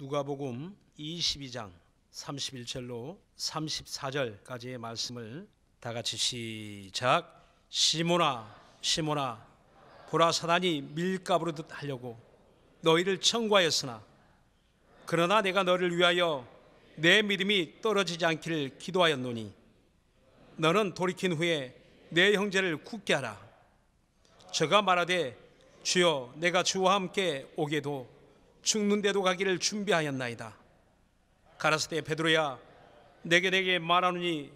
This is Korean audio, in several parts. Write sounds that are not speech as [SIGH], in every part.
누가복음 22장 31절로 34절까지의 말씀을 다 같이 시작 시모나 시모나 보라 사단이 밀가부로 하려고 너희를 청구하였으나 그러나 내가 너를 위하여 내 믿음이 떨어지지 않기를 기도하였노니 너는 돌이킨 후에 내 형제를 굳게 하라 저가 말하되 주여 내가 주와 함께 오게도 죽는데도 가기를 준비하였나이다. 가라사대 베드로야 내게 내게 말하노니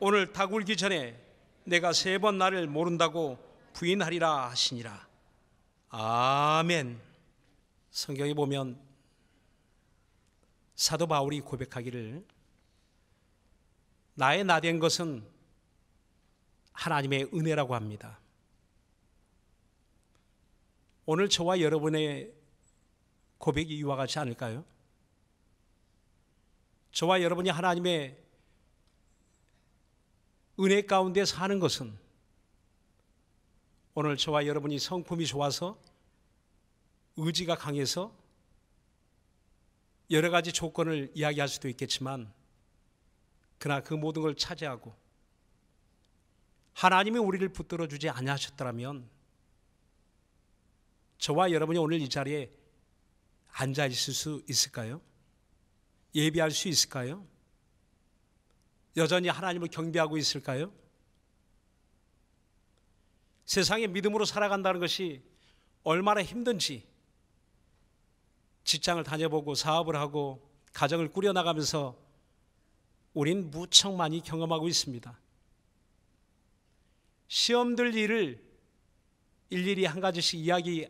오늘 닭 울기 전에 내가 세 번 나를 모른다고 부인하리라 하시니라. 아멘. 성경에 보면 사도 바울이 고백하기를 나의 나 된 것은 하나님의 은혜라고 합니다. 오늘 저와 여러분의 고백이 이와 같지 않을까요? 저와 여러분이 하나님의 은혜 가운데 사는 것은 오늘 저와 여러분이 성품이 좋아서 의지가 강해서 여러 가지 조건을 이야기할 수도 있겠지만 그러나 그 모든 걸 차지하고 하나님이 우리를 붙들어 주지 아니셨더라면 저와 여러분이 오늘 이 자리에 앉아 있을 수 있을까요? 예비할 수 있을까요? 여전히 하나님을 경배하고 있을까요? 세상에 믿음으로 살아간다는 것이 얼마나 힘든지 직장을 다녀보고 사업을 하고 가정을 꾸려나가면서 우린 무척 많이 경험하고 있습니다. 시험들 일을 일일이 한 가지씩 이야기해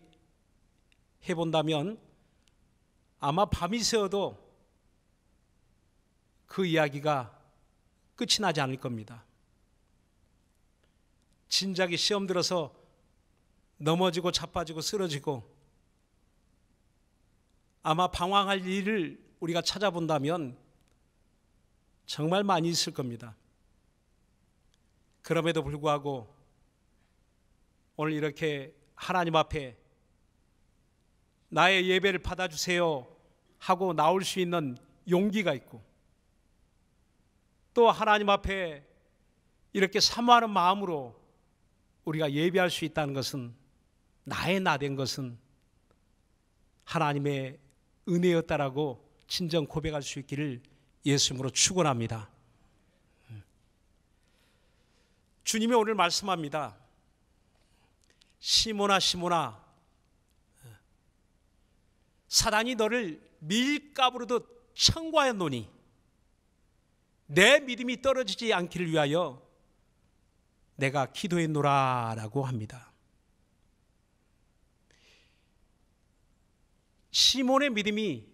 본다면 아마 밤이 새어도 그 이야기가 끝이 나지 않을 겁니다. 진작에 시험 들어서 넘어지고 자빠지고 쓰러지고 아마 방황할 일을 우리가 찾아본다면 정말 많이 있을 겁니다. 그럼에도 불구하고 오늘 이렇게 하나님 앞에 나의 예배를 받아주세요 하고 나올 수 있는 용기가 있고 또 하나님 앞에 이렇게 사모하는 마음으로 우리가 예배할 수 있다는 것은 나의 나 된 것은 하나님의 은혜였다라고 진정 고백할 수 있기를 예수님으로 축원합니다. 주님이 오늘 말씀합니다. 시모나 시모나 사단이 너를 밀값으로도 청구하였노니 내 믿음이 떨어지지 않기를 위하여 내가 기도했노라라고 합니다. 시몬의 믿음이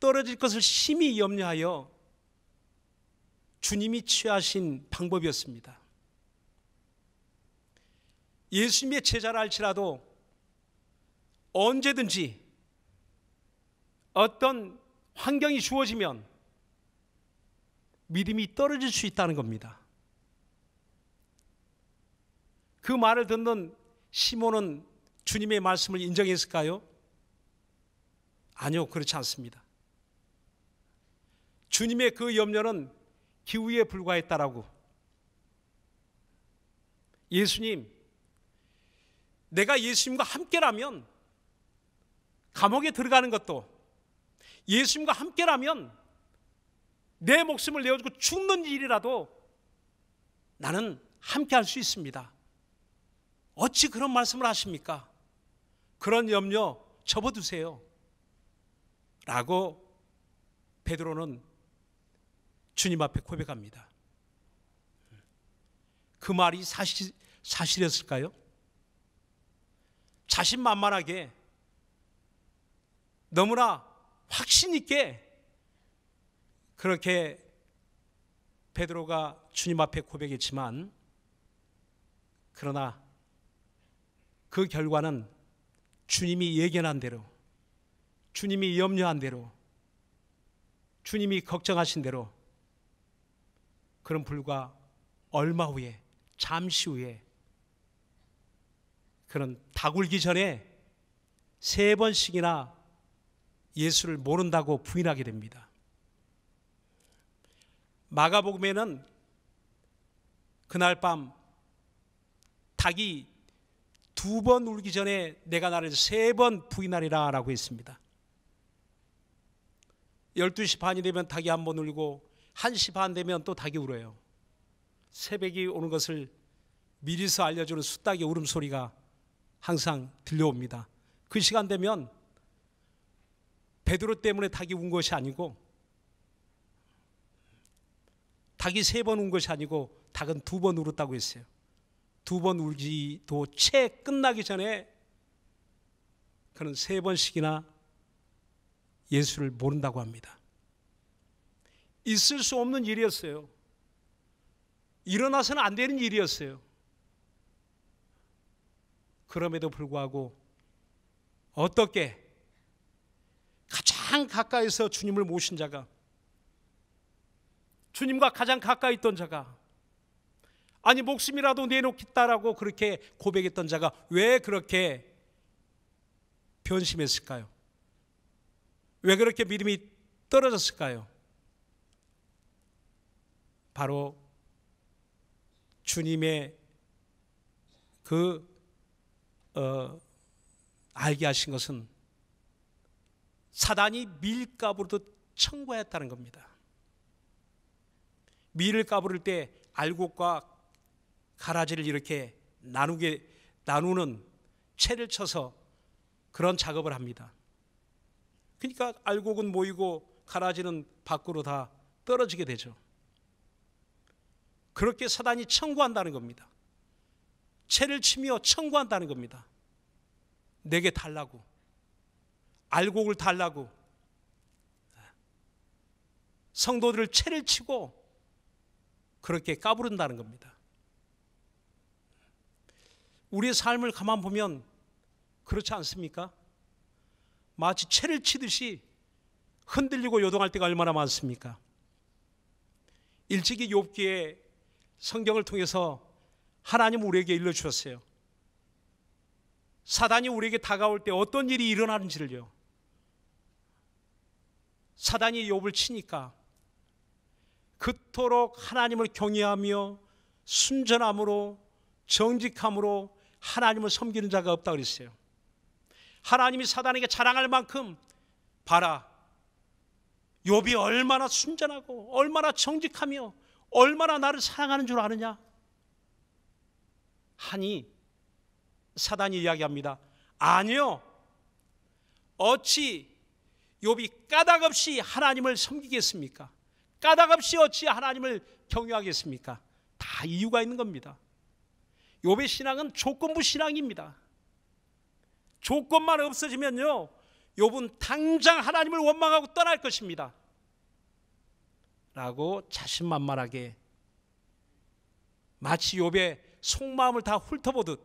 떨어질 것을 심히 염려하여 주님이 취하신 방법이었습니다. 예수님의 제자라 할지라도 언제든지 어떤 환경이 주어지면 믿음이 떨어질 수 있다는 겁니다. 그 말을 듣는 시몬은 주님의 말씀을 인정했을까요? 아니요, 그렇지 않습니다. 주님의 그 염려는 기우에 불과했다라고. 예수님, 내가 예수님과 함께라면 감옥에 들어가는 것도 예수님과 함께라면 내 목숨을 내어주고 죽는 일이라도 나는 함께 할 수 있습니다. 어찌 그런 말씀을 하십니까? 그런 염려 접어두세요. 라고 베드로는 주님 앞에 고백합니다. 그 말이 사실, 사실이었을까요? 자신만만하게 너무나 확신 있게 그렇게 베드로가 주님 앞에 고백했지만 그러나 그 결과는 주님이 예견한 대로 주님이 염려한 대로 주님이 걱정하신 대로 그런 불과 얼마 후에 잠시 후에 그런 다굴기 전에 세 번씩이나 예수를 모른다고 부인하게 됩니다. 마가복음에는 그날 밤 닭이 두 번 울기 전에 내가 나를 세 번 부인하리라 라고 했습니다. 12시 반이 되면 닭이 한 번 울고 1시 반 되면 또 닭이 울어요. 새벽이 오는 것을 미리서 알려주는 수탉의 울음소리가 항상 들려옵니다. 그 시간 되면 베드로 때문에 닭이 운 것이 아니고 닭이 세 번 운 것이 아니고 닭은 두 번 울었다고 했어요. 두 번 울지도 채 끝나기 전에 그는 세 번씩이나 예수를 모른다고 합니다. 있을 수 없는 일이었어요. 일어나서는 안 되는 일이었어요. 그럼에도 불구하고 어떻게 가장 가까이서 주님을 모신 자가 주님과 가장 가까이 있던 자가 아니 목숨이라도 내놓겠다라고 그렇게 고백했던 자가 왜 그렇게 변심했을까요? 왜 그렇게 믿음이 떨어졌을까요? 바로 주님의 그 어, 알게 하신 것은 사단이 밀값으로도 청구했다는 겁니다. 밀을 까부를 때 알곡과 가라지를 이렇게 나누게 나누는 채를 쳐서 그런 작업을 합니다. 그러니까 알곡은 모이고 가라지는 밖으로 다 떨어지게 되죠. 그렇게 사단이 청구한다는 겁니다. 채를 치며 청구한다는 겁니다. 내게 달라고. 알곡을 달라고 성도들을 채를 치고 그렇게 까부른다는 겁니다. 우리의 삶을 가만 보면 그렇지 않습니까? 마치 채를 치듯이 흔들리고 요동할 때가 얼마나 많습니까? 일찍이 욥기에 성경을 통해서 하나님 우리에게 일러 주셨어요. 사단이 우리에게 다가올 때 어떤 일이 일어나는지를요. 사단이 욥을 치니까 그토록 하나님을 경외하며 순전함으로 정직함으로 하나님을 섬기는 자가 없다 그랬어요. 하나님이 사단에게 자랑할 만큼 봐라. 욥이 얼마나 순전하고 얼마나 정직하며 얼마나 나를 사랑하는 줄 아느냐? 하니 사단이 이야기합니다. 아니요. 어찌 욥이 까닭없이 하나님을 섬기겠습니까? 까닭없이 어찌 하나님을 경유하겠습니까? 다 이유가 있는 겁니다. 욥의 신앙은 조건부 신앙입니다. 조건만 없어지면요. 욥은 당장 하나님을 원망하고 떠날 것입니다. 라고 자신만만하게 마치 욥의 속마음을 다 훑어보듯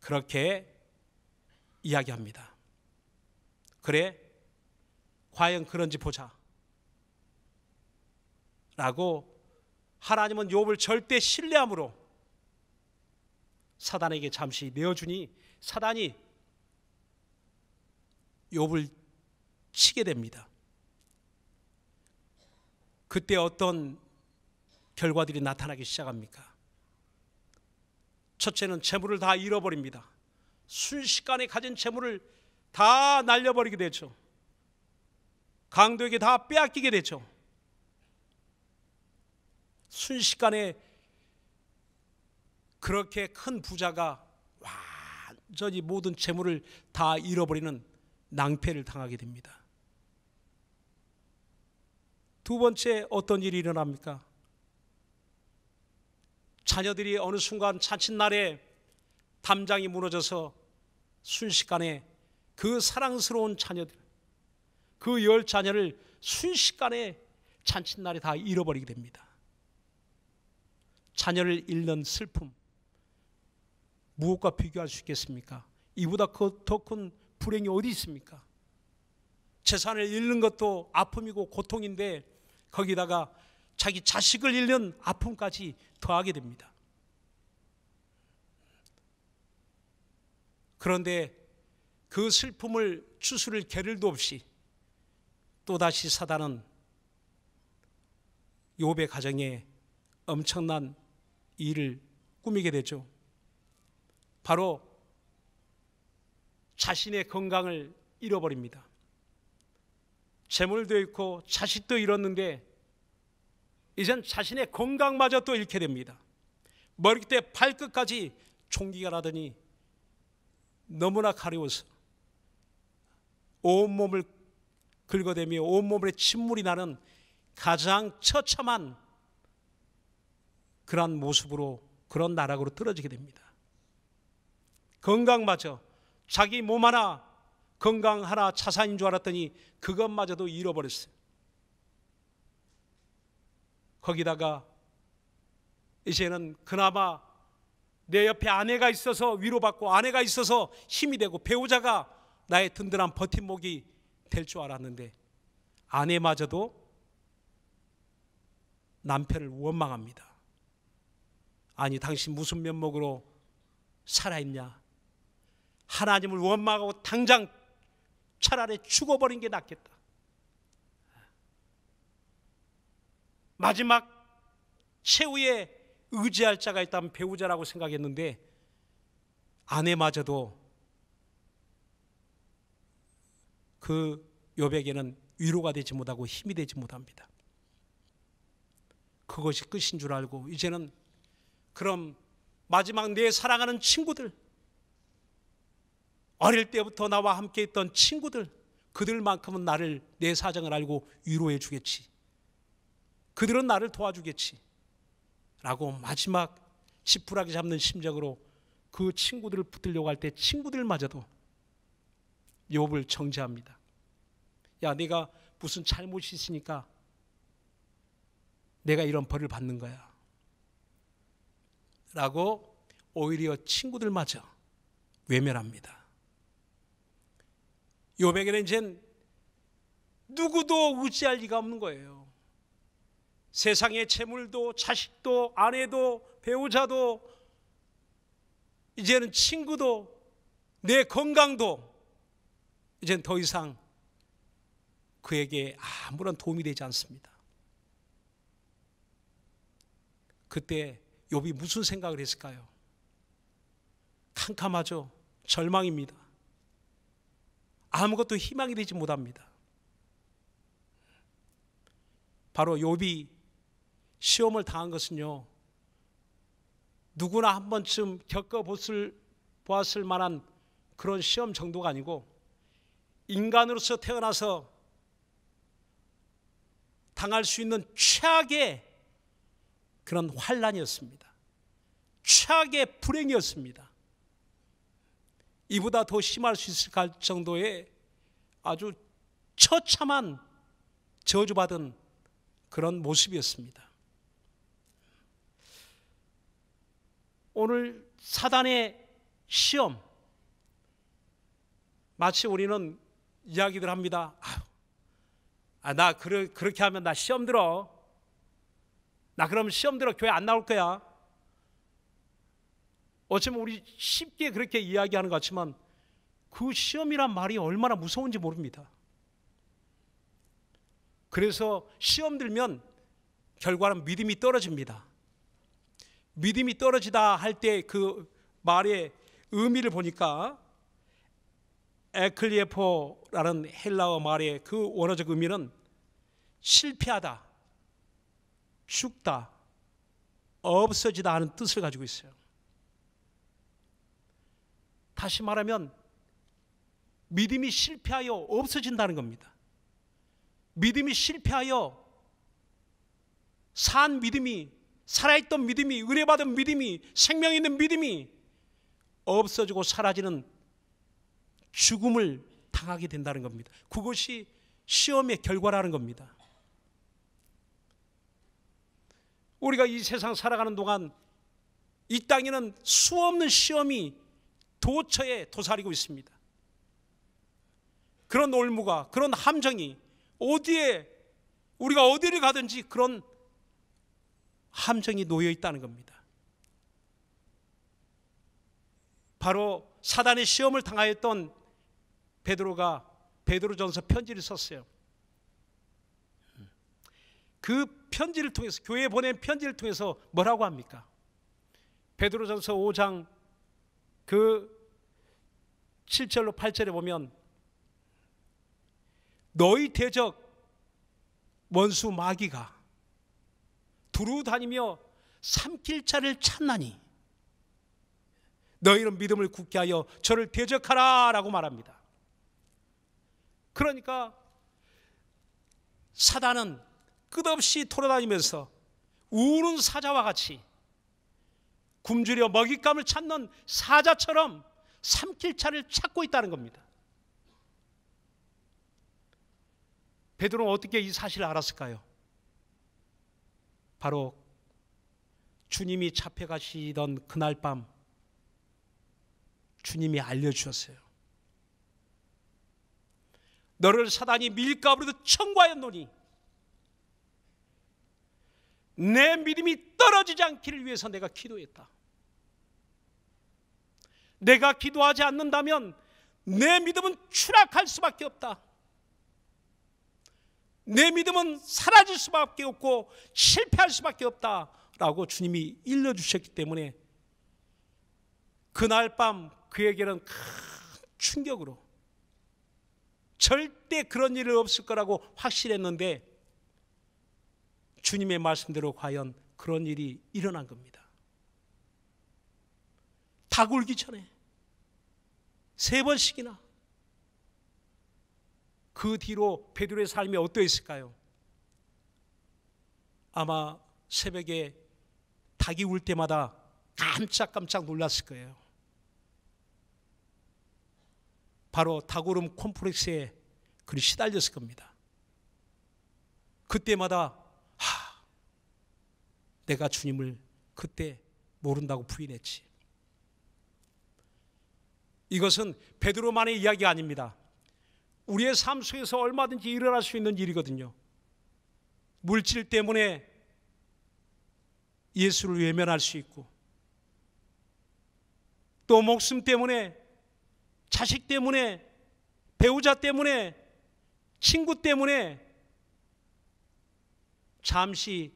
그렇게 이야기합니다. 그래 과연 그런지 보자. 라고 하나님은 욥을 절대 신뢰함으로 사단에게 잠시 내어주니 사단이 욥을 치게 됩니다. 그때 어떤 결과들이 나타나기 시작합니까? 첫째는 재물을 다 잃어버립니다. 순식간에 가진 재물을 다 날려버리게 되죠. 강도에게 다 빼앗기게 되죠. 순식간에 그렇게 큰 부자가 완전히 모든 재물을 다 잃어버리는 낭패를 당하게 됩니다. 두 번째 어떤 일이 일어납니까? 자녀들이 어느 순간 자칫날에 담장이 무너져서 순식간에 그 사랑스러운 자녀들 그열 자녀를 순식간에 잔칫날에 다 잃어버리게 됩니다. 자녀를 잃는 슬픔 무엇과 비교할 수 있겠습니까? 이보다 그 더큰 불행이 어디 있습니까? 재산을 잃는 것도 아픔이고 고통인데 거기다가 자기 자식을 잃는 아픔까지 더하게 됩니다. 그런데 그 슬픔을 추스를 계를도 없이 또다시 사단은 요배 가정에 엄청난 일을 꾸미게 되죠. 바로 자신의 건강을 잃어버립니다. 재물도 잃고 자식도 잃었는데 이젠 자신의 건강마저 또 잃게 됩니다. 머리끝에 발끝까지 총기가 나더니 너무나 가려워서 온몸을 긁어대며 온몸에 침물이 나는 가장 처참한 그러한 모습으로 그런 나락으로 떨어지게 됩니다. 건강마저 자기 몸 하나 건강 하나 자산인 줄 알았더니 그것마저도 잃어버렸어요. 거기다가 이제는 그나마 내 옆에 아내가 있어서 위로받고 아내가 있어서 힘이 되고 배우자가 나의 든든한 버팀목이 될줄 알았는데 아내마저도 남편을 원망합니다. 아니 당신 무슨 면목으로 살아있냐? 하나님을 원망하고 당장 차라리 죽어버린 게 낫겠다. 마지막 최후의 의지할 자가 있다면 배우자라고 생각했는데 아내마저도 그 요백에는 위로가 되지 못하고 힘이 되지 못합니다. 그것이 끝인 줄 알고 이제는 그럼 마지막 내 사랑하는 친구들 어릴 때부터 나와 함께 했던 친구들 그들만큼은 나를 내 사정을 알고 위로해 주겠지. 그들은 나를 도와주겠지. 라고 마지막 지푸라기 잡는 심정으로 그 친구들을 붙들려고 할 때 친구들마저도 욥을 정죄합니다. 야, 내가 무슨 잘못이 있으니까 내가 이런 벌을 받는 거야. 라고 오히려 친구들마저 외면합니다. 요백에는 이제 누구도 의지할 리가 없는 거예요. 세상의 재물도 자식도 아내도 배우자도 이제는 친구도 내 건강도 이제는 더 이상 그에게 아무런 도움이 되지 않습니다. 그때 욥이 무슨 생각을 했을까요? 캄캄하죠. 절망입니다. 아무것도 희망이 되지 못합니다. 바로 욥이 시험을 당한 것은요. 누구나 한 번쯤 겪어보았을 보았을 만한 그런 시험 정도가 아니고 인간으로서 태어나서 당할 수 있는 최악의 그런 환란이었습니다. 최악의 불행이었습니다. 이보다 더 심할 수 있을 정도의 아주 처참한 저주받은 그런 모습이었습니다. 오늘 사단의 시험 마치 우리는 이야기들 합니다. 아유, 아, 나 그러, 그렇게 하면 나 시험 들어. 나 그럼 시험 들어 교회 안 나올 거야. 어쩌면 우리 쉽게 그렇게 이야기하는 것 같지만 그 시험이란 말이 얼마나 무서운지 모릅니다. 그래서 시험 들면 결과는 믿음이 떨어집니다. 믿음이 떨어지다 할 때 그 말의 의미를 보니까 에클리에포라는 헬라어 말의 그 원어적 의미는 실패하다, 죽다, 없어지다 하는 뜻을 가지고 있어요. 다시 말하면 믿음이 실패하여 없어진다는 겁니다. 믿음이 실패하여 산 믿음이 살아있던 믿음이 의뢰받은 믿음이 생명 있는 믿음이 없어지고 사라지는 죽음을 당하게 된다는 겁니다. 그것이 시험의 결과라는 겁니다. 우리가 이 세상 살아가는 동안 이 땅에는 수없는 시험이 도처에 도사리고 있습니다. 그런 올무가 그런 함정이 어디에 우리가 어디를 가든지 그런 함정이 놓여 있다는 겁니다. 바로 사단의 시험을 당하였던 베드로가 베드로전서 편지를 썼어요. 그 편지를 통해서 교회에 보낸 편지를 통해서 뭐라고 합니까? 베드로전서 5장 그 7절로 8절에 보면 너희 대적 원수 마귀가 두루 다니며 삼킬 자를 찾나니 너희는 믿음을 굳게 하여 저를 대적하라 라고 말합니다. 그러니까 사단은 끝없이 돌아다니면서 우는 사자와 같이 굶주려 먹잇감을 찾는 사자처럼 삼킬 차를 찾고 있다는 겁니다. 베드로는 어떻게 이 사실을 알았을까요? 바로 주님이 잡혀가시던 그날 밤 주님이 알려주셨어요. 너를 사단이 밀가루로 청구하였노니 내 믿음이 떨어지지 않기를 위해서 내가 기도했다. 내가 기도하지 않는다면 내 믿음은 추락할 수밖에 없다. 내 믿음은 사라질 수밖에 없고 실패할 수밖에 없다. 라고 주님이 일러주셨기 때문에 그날 밤 그에게는 큰 충격으로 절대 그런 일은 없을 거라고 확실했는데 주님의 말씀대로 과연 그런 일이 일어난 겁니다. 닭 울기 전에 세 번씩이나 그 뒤로 베드로의 삶이 어떠했을까요? 아마 새벽에 닭이 울 때마다 깜짝깜짝 놀랐을 거예요. 바로 닭오름 콤플렉스에 그리 시달렸을 겁니다. 그때마다 내가 주님을 그때 모른다고 부인했지. 이것은 베드로만의 이야기가 아닙니다. 우리의 삶 속에서 얼마든지 일어날 수 있는 일이거든요. 물질 때문에 예수를 외면할 수 있고 또 목숨 때문에 자식 때문에 배우자 때문에 친구 때문에 잠시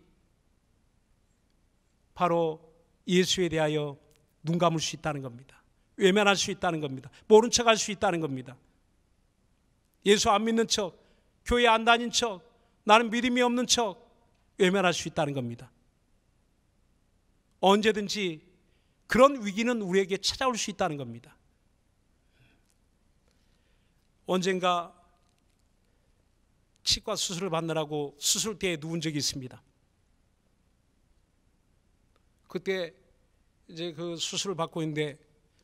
바로 예수에 대하여 눈 감을 수 있다는 겁니다. 외면할 수 있다는 겁니다. 모른 척 할 수 있다는 겁니다. 예수 안 믿는 척, 교회 안 다닌 척, 나는 믿음이 없는 척 외면할 수 있다는 겁니다. 언제든지 그런 위기는 우리에게 찾아올 수 있다는 겁니다. 언젠가 치과 수술을 받느라고 수술대에 누운 적이 있습니다. 그때 이제 그 수술을 받고 있는데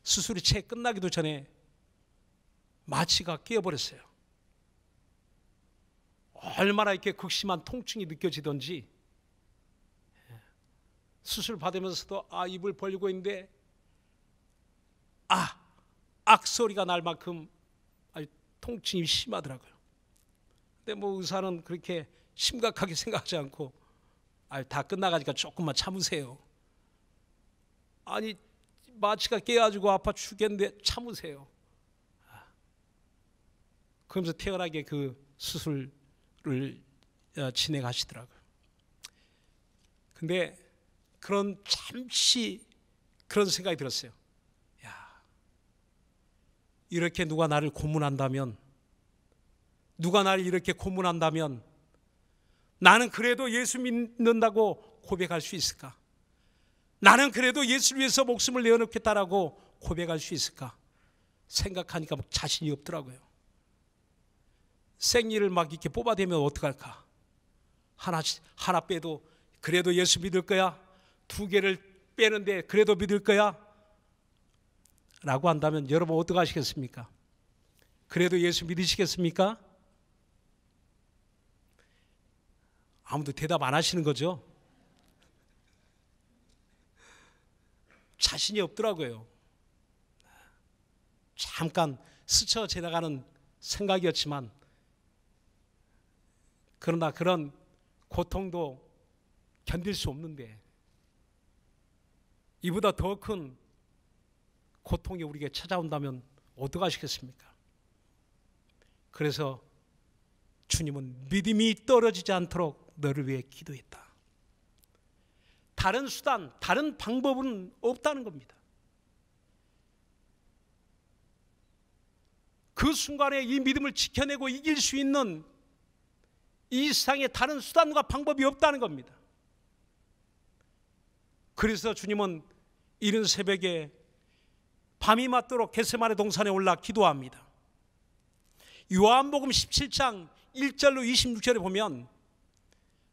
수술이 채 끝나기도 전에 마취가 깨어버렸어요. 얼마나 이렇게 극심한 통증이 느껴지던지 수술 받으면서도 아 입을 벌리고 있는데 아 악소리가 날 만큼 아주 통증이 심하더라고요. 근데 뭐 의사는 그렇게 심각하게 [LAUGHS] 생각하지 않고 아 다 끝나가니까 조금만 참으세요. 아니 마취가 깨가지고 아파 죽겠는데 참으세요. 아. 그러면서 태연하게 그 수술을 어, 진행하시더라고요. 근데 그런 잠시 그런 생각이 들었어요. 야, 이렇게 누가 나를 고문한다면, 누가 나를 이렇게 고문한다면, 나는 그래도 예수 믿는다고 고백할 수 있을까? 나는 그래도 예수를 위해서 목숨을 내어놓겠다라고 고백할 수 있을까? 생각하니까 막 자신이 없더라고요. 생일을 막 이렇게 뽑아대면 어떡할까? 하나, 하나 빼도 그래도 예수 믿을 거야? 두 개를 빼는데 그래도 믿을 거야? 라고 한다면 여러분 어떡하시겠습니까? 그래도 예수 믿으시겠습니까? 아무도 대답 안 하시는 거죠. 자신이 없더라고요. 잠깐 스쳐 지나가는 생각이었지만 그러나 그런 고통도 견딜 수 없는데 이보다 더 큰 고통이 우리에게 찾아온다면 어떡하시겠습니까? 그래서 주님은 믿음이 떨어지지 않도록 너를 위해 기도했다. 다른 수단, 다른 방법은 없다는 겁니다. 그 순간에 이 믿음을 지켜내고 이길 수 있는 이 세상에 다른 수단과 방법이 없다는 겁니다. 그래서 주님은 이른 새벽에 밤이 맞도록 개세마네 동산에 올라 기도합니다. 요한복음 17장 1절로 26절에 보면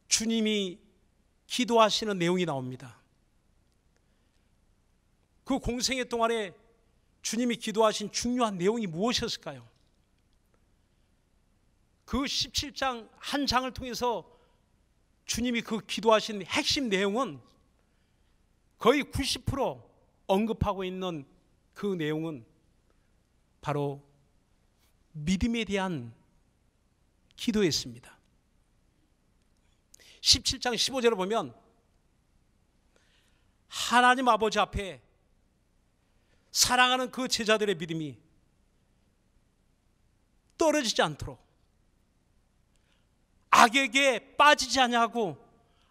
주님이 기도하시는 내용이 나옵니다. 그 공생애 동안에 주님이 기도하신 중요한 내용이 무엇이었을까요? 그 17장 한 장을 통해서 주님이 그 기도하신 핵심 내용은 거의 90% 언급하고 있는 그 내용은 바로 믿음에 대한 기도였습니다. 17장 15절을 보면 하나님 아버지 앞에 사랑하는 그 제자들의 믿음이 떨어지지 않도록 악에게 빠지지 아니하고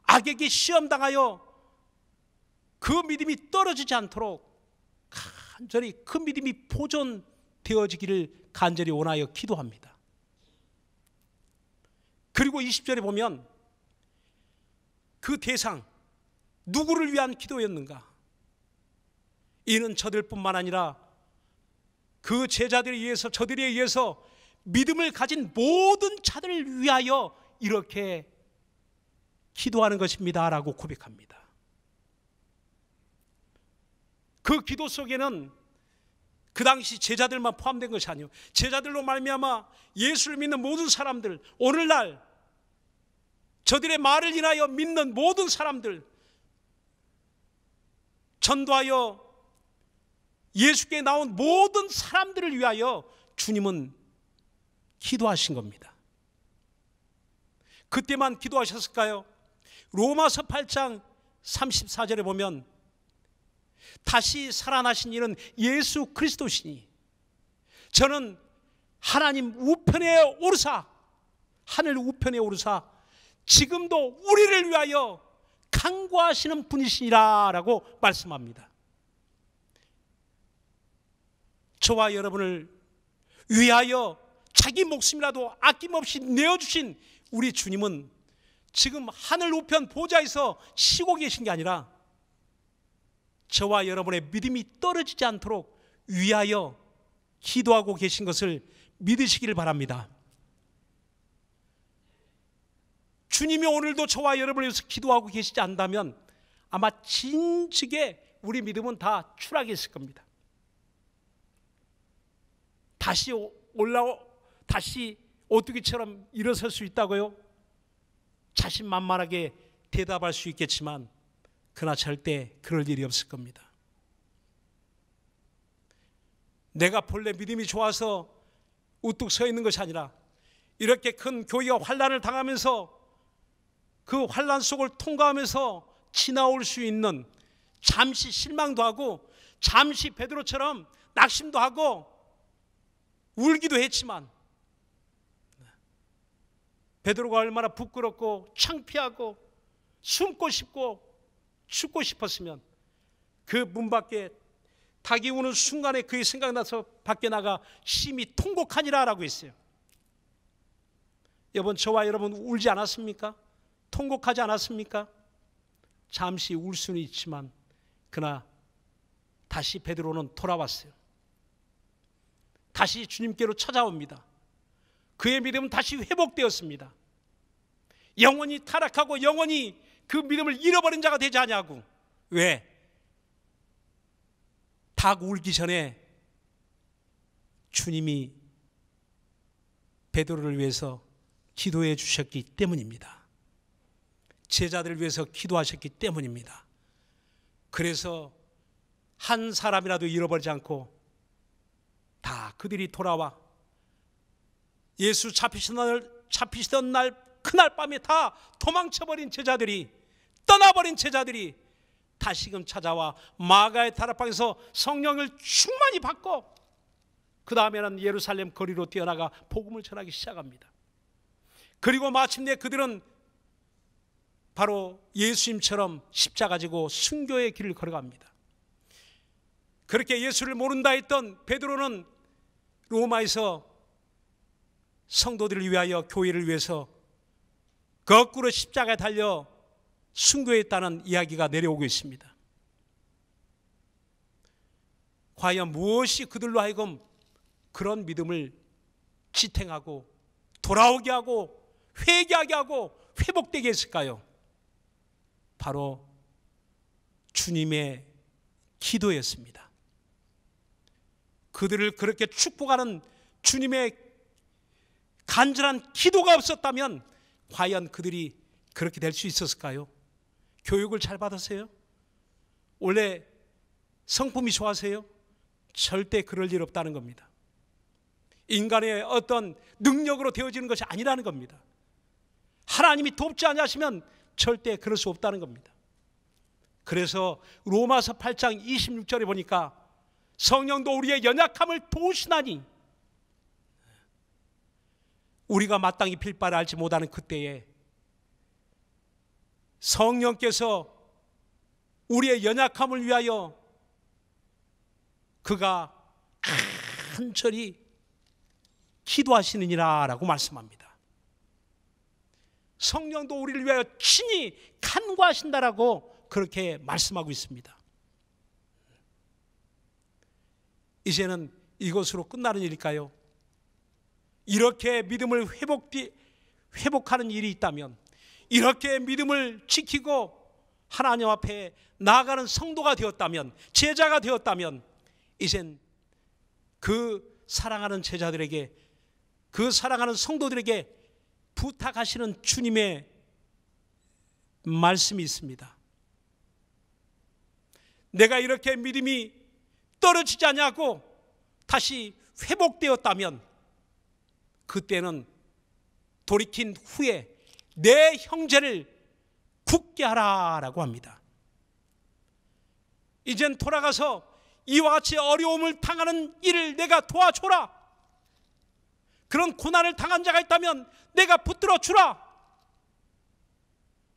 악에게 시험당하여 그 믿음이 떨어지지 않도록 간절히 그 믿음이 보존되어지기를 간절히 원하여 기도합니다. 그리고 20절에 보면 그 대상 누구를 위한 기도였는가? 이는 저들뿐만 아니라 그 제자들에 의해서 저들에 의해서 믿음을 가진 모든 자들을 위하여 이렇게 기도하는 것입니다라고 고백합니다. 그 기도 속에는 그 당시 제자들만 포함된 것이 아니요 제자들로 말미암아 예수를 믿는 모든 사람들 오늘날 저들의 말을 인하여 믿는 모든 사람들 전도하여 예수께 나온 모든 사람들을 위하여 주님은 기도하신 겁니다. 그때만 기도하셨을까요? 로마서 8장 34절에 보면 다시 살아나신 이는 예수 그리스도시니 저는 하나님 우편에 오르사 하늘 우편에 오르사 지금도 우리를 위하여 강구하시는 분이시라라고 말씀합니다. 저와 여러분을 위하여 자기 목숨이라도 아낌없이 내어주신 우리 주님은 지금 하늘 우편 보좌에서 쉬고 계신 게 아니라 저와 여러분의 믿음이 떨어지지 않도록 위하여 기도하고 계신 것을 믿으시기를 바랍니다. 주님이 오늘도 저와 여러분을 위해서 기도하고 계시지 않다면 아마 진즉에 우리 믿음은 다 추락했을 겁니다. 다시 올라오 다시 오뚜기처럼 일어설 수 있다고요? 자신만만하게 대답할 수 있겠지만 그나 절대 그럴 일이 없을 겁니다. 내가 본래 믿음이 좋아서 우뚝 서 있는 것이 아니라 이렇게 큰 교회가 환란을 당하면서 그 환란 속을 통과하면서 지나올 수 있는 잠시 실망도 하고 잠시 베드로처럼 낙심도 하고 울기도 했지만 베드로가 얼마나 부끄럽고 창피하고 숨고 싶고 죽고 싶었으면 그 문 밖에 닭이 우는 순간에 그의 생각나서 밖에 나가 심히 통곡하니라 라고 했어요 여러분 저와 여러분 울지 않았습니까? 통곡하지 않았습니까? 잠시 울 수는 있지만 그나 다시 베드로는 돌아왔어요. 다시 주님께로 찾아옵니다. 그의 믿음은 다시 회복되었습니다. 영원히 타락하고 영원히 그 믿음을 잃어버린 자가 되지 않냐고. 왜? 닭 울기 전에 주님이 베드로를 위해서 기도해 주셨기 때문입니다. 제자들을 위해서 기도하셨기 때문입니다. 그래서 한 사람이라도 잃어버리지 않고 다 그들이 돌아와 예수 잡히시던 날, 잡히시던 날 그날 밤에 다 도망쳐버린 제자들이 떠나버린 제자들이 다시금 찾아와 마가의 다락방에서 성령을 충만히 받고 그 다음에는 예루살렘 거리로 뛰어나가 복음을 전하기 시작합니다. 그리고 마침내 그들은 바로 예수님처럼 십자가 지고 순교의 길을 걸어갑니다. 그렇게 예수를 모른다 했던 베드로는 로마에서 성도들을 위하여 교회를 위해서 거꾸로 십자가에 달려 순교했다는 이야기가 내려오고 있습니다. 과연 무엇이 그들로 하여금 그런 믿음을 지탱하고 돌아오게 하고 회개하게 하고 회복되게 했을까요? 바로 주님의 기도였습니다. 그들을 그렇게 축복하는 주님의 간절한 기도가 없었다면 과연 그들이 그렇게 될 수 있었을까요? 교육을 잘 받으세요? 원래 성품이 좋아세요? 절대 그럴 일 없다는 겁니다. 인간의 어떤 능력으로 되어지는 것이 아니라는 겁니다. 하나님이 돕지 않으시면 절대 그럴 수 없다는 겁니다. 그래서 로마서 8장 26절에 보니까 성령도 우리의 연약함을 도우시나니 우리가 마땅히 필바를 알지 못하는 그때에 성령께서 우리의 연약함을 위하여 그가 간절히 기도하시느니라 라고 말씀합니다. 성령도 우리를 위하여 친히 간과하신다라고 그렇게 말씀하고 있습니다. 이제는 이것으로 끝나는 일일까요? 이렇게 믿음을 회복 회복하는 일이 있다면 이렇게 믿음을 지키고 하나님 앞에 나아가는 성도가 되었다면 제자가 되었다면 이젠 그 사랑하는 제자들에게 그 사랑하는 성도들에게 부탁하시는 주님의 말씀이 있습니다. 내가 이렇게 믿음이 떨어지지 않냐고 다시 회복되었다면 그때는 돌이킨 후에 내 형제를 굳게 하라라고 합니다. 이젠 돌아가서 이와 같이 어려움을 당하는 일을 내가 도와줘라. 그런 고난을 당한 자가 있다면 내가 붙들어 주라.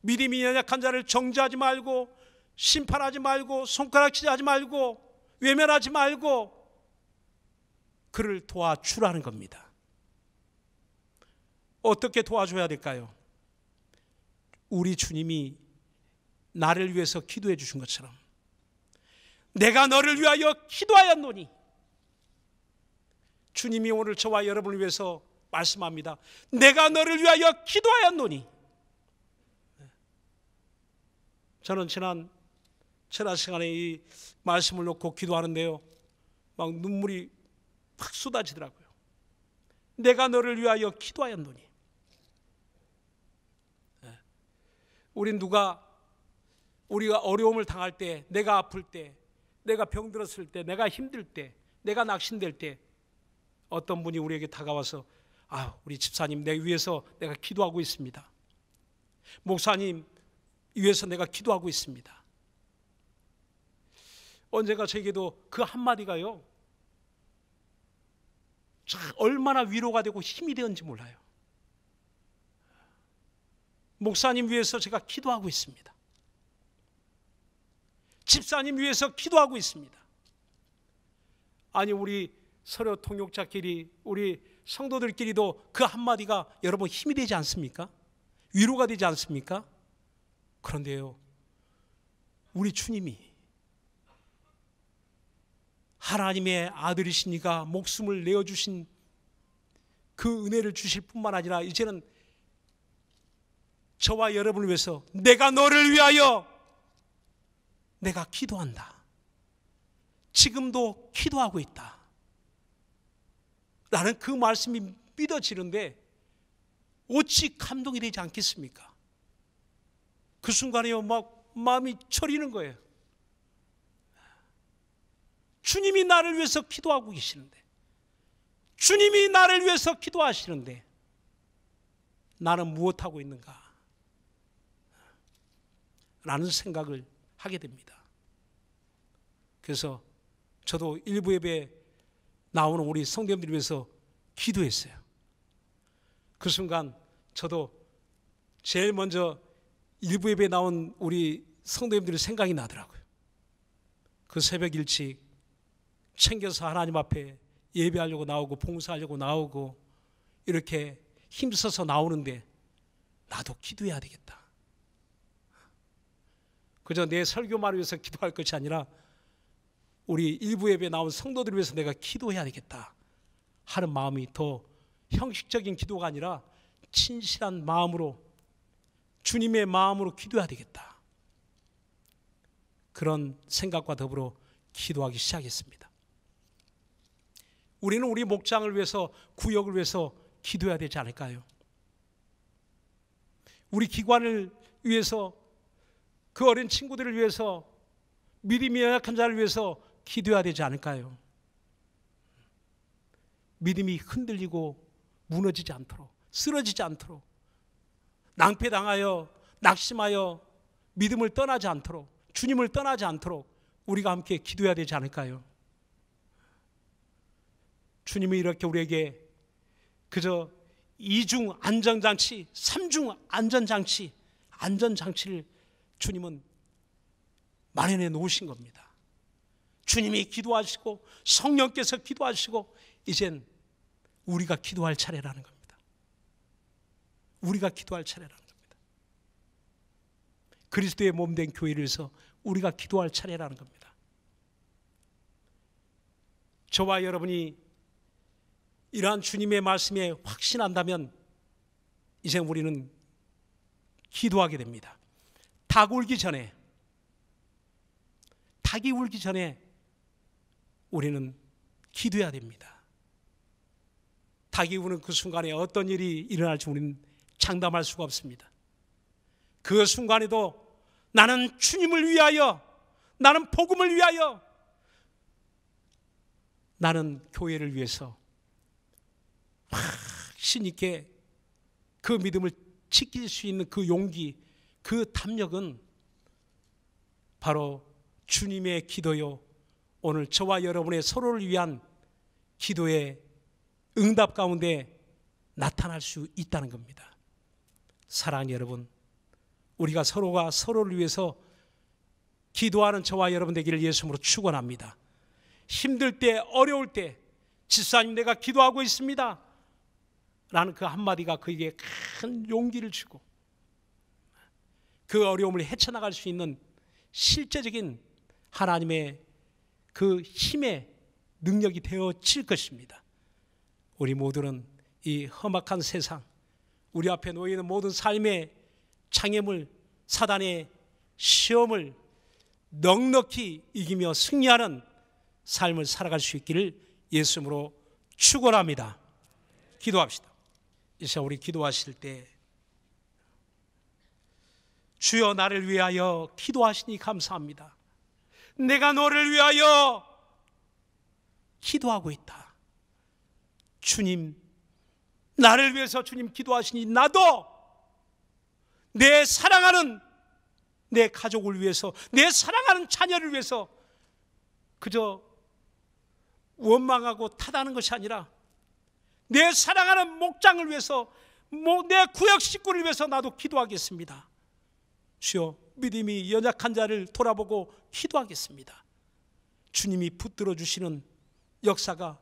믿음이 연약한 자를 정죄하지 말고 심판하지 말고 손가락질하지 말고 외면하지 말고 그를 도와주라는 겁니다. 어떻게 도와줘야 될까요? 우리 주님이 나를 위해서 기도해 주신 것처럼 내가 너를 위하여 기도하였노니 주님이 오늘 저와 여러분을 위해서 말씀합니다. 내가 너를 위하여 기도하였노니. 저는 지난 지난 시간에 이 말씀을 놓고 기도하는데요. 막 눈물이 팍 쏟아지더라고요. 내가 너를 위하여 기도하였노니. 예. 우린 누가 우리가 어려움을 당할 때, 내가 아플 때, 내가 병들었을 때, 내가 힘들 때, 내가 낙심될 때 어떤 분이 우리에게 다가와서 아, 우리 집사님 내 위해서 내가 기도하고 있습니다. 목사님 위해서 내가 기도하고 있습니다. 언제가 제게도 그 한마디가요. 얼마나 위로가 되고 힘이 되었는지 몰라요. 목사님 위해서 제가 기도하고 있습니다. 집사님 위해서 기도하고 있습니다. 아니 우리 서류 통역자끼리 우리 성도들끼리도 그 한마디가 여러분 힘이 되지 않습니까? 위로가 되지 않습니까? 그런데요, 우리 주님이 하나님의 아들이시니까 목숨을 내어주신 그 은혜를 주실 뿐만 아니라 이제는 저와 여러분을 위해서 내가 너를 위하여 내가 기도한다. 지금도 기도하고 있다. 나는 그 말씀이 믿어지는데 어찌 감동이 되지 않겠습니까? 그 순간에 막 마음이 철리는 거예요. 주님이 나를 위해서 기도하고 계시는데, 주님이 나를 위해서 기도하시는데, 나는 무엇하고 있는가? 라는 생각을 하게 됩니다. 그래서 저도 일부 예배 나오는 우리 성도님들 위해서 기도했어요. 그 순간 저도 제일 먼저 일부 예배 나온 우리 성도님들의 생각이 나더라고요. 그 새벽 일찍 챙겨서 하나님 앞에 예배하려고 나오고 봉사하려고 나오고 이렇게 힘써서 나오는데 나도 기도해야 되겠다. 그저 내설교 말을 위해서 기도할 것이 아니라 우리 일부 예배 나온 성도들 을 위해서 내가 기도해야 되겠다 하는 마음이 더 형식적인 기도가 아니라 진실한 마음으로 주님의 마음으로 기도해야 되겠다. 그런 생각과 더불어 기도하기 시작했습니다. 우리는 우리 목장을 위해서 구역을 위해서 기도해야 되지 않을까요? 우리 기관을 위해서 그 어린 친구들을 위해서 미리 미약한 자를 위해서 기도해야 되지 않을까요? 믿음이 흔들리고 무너지지 않도록, 쓰러지지 않도록, 낭패당하여, 낙심하여 믿음을 떠나지 않도록, 주님을 떠나지 않도록 우리가 함께 기도해야 되지 않을까요? 주님이 이렇게 우리에게 그저 이중 안전장치, 삼중 안전장치, 안전장치를 주님은 마련해 놓으신 겁니다. 주님이 기도하시고 성령께서 기도하시고 이젠 우리가 기도할 차례라는 겁니다. 우리가 기도할 차례라는 겁니다. 그리스도의 몸 된 교회를서 우리가 기도할 차례라는 겁니다. 저와 여러분이 이러한 주님의 말씀에 확신한다면 이제 우리는 기도하게 됩니다. 닭 울기 전에 닭이 울기 전에 우리는 기도해야 됩니다. 닭이 우는 그 순간에 어떤 일이 일어날지 우리는 장담할 수가 없습니다. 그 순간에도 나는 주님을 위하여, 나는 복음을 위하여, 나는 교회를 위해서 확신있게 그 믿음을 지킬 수 있는 그 용기, 그 담력은 바로 주님의 기도요, 오늘 저와 여러분의 서로를 위한 기도의 응답 가운데 나타날 수 있다는 겁니다. 사랑 여러분, 우리가 서로가 서로를 위해서 기도하는 저와 여러분 되기를 예수님으로 축원합니다. 힘들 때, 어려울 때, 집사님 내가 기도하고 있습니다. 라는 그 한마디가 그에게 큰 용기를 주고 그 어려움을 헤쳐나갈 수 있는 실제적인 하나님의 그 힘의 능력이 되어질 것입니다. 우리 모두는 이 험악한 세상, 우리 앞에 놓이는 모든 삶의 장애물, 사단의 시험을 넉넉히 이기며 승리하는 삶을 살아갈 수 있기를 예수님으로 축원합니다. 기도합시다. 이제 우리 기도하실 때 주여 나를 위하여 기도하시니 감사합니다. 내가 너를 위하여 기도하고 있다. 주님, 나를 위해서 주님 기도하시니 나도 내 사랑하는 내 가족을 위해서, 내 사랑하는 자녀를 위해서 그저 원망하고 타다는 것이 아니라 내 사랑하는 목장을 위해서 뭐 내 구역 식구를 위해서 나도 기도하겠습니다. 주여 믿음이 연약한 자를 돌아보고 기도하겠습니다. 주님이 붙들어 주시는 역사가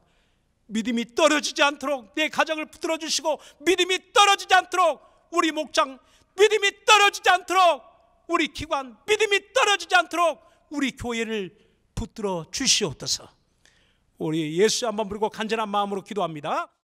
믿음이 떨어지지 않도록 내 가정을 붙들어 주시고 믿음이 떨어지지 않도록 우리 목장 믿음이 떨어지지 않도록 우리 기관 믿음이 떨어지지 않도록 우리 교회를 붙들어 주시옵소서. 우리 예수 한번 부르고 간절한 마음으로 기도합니다.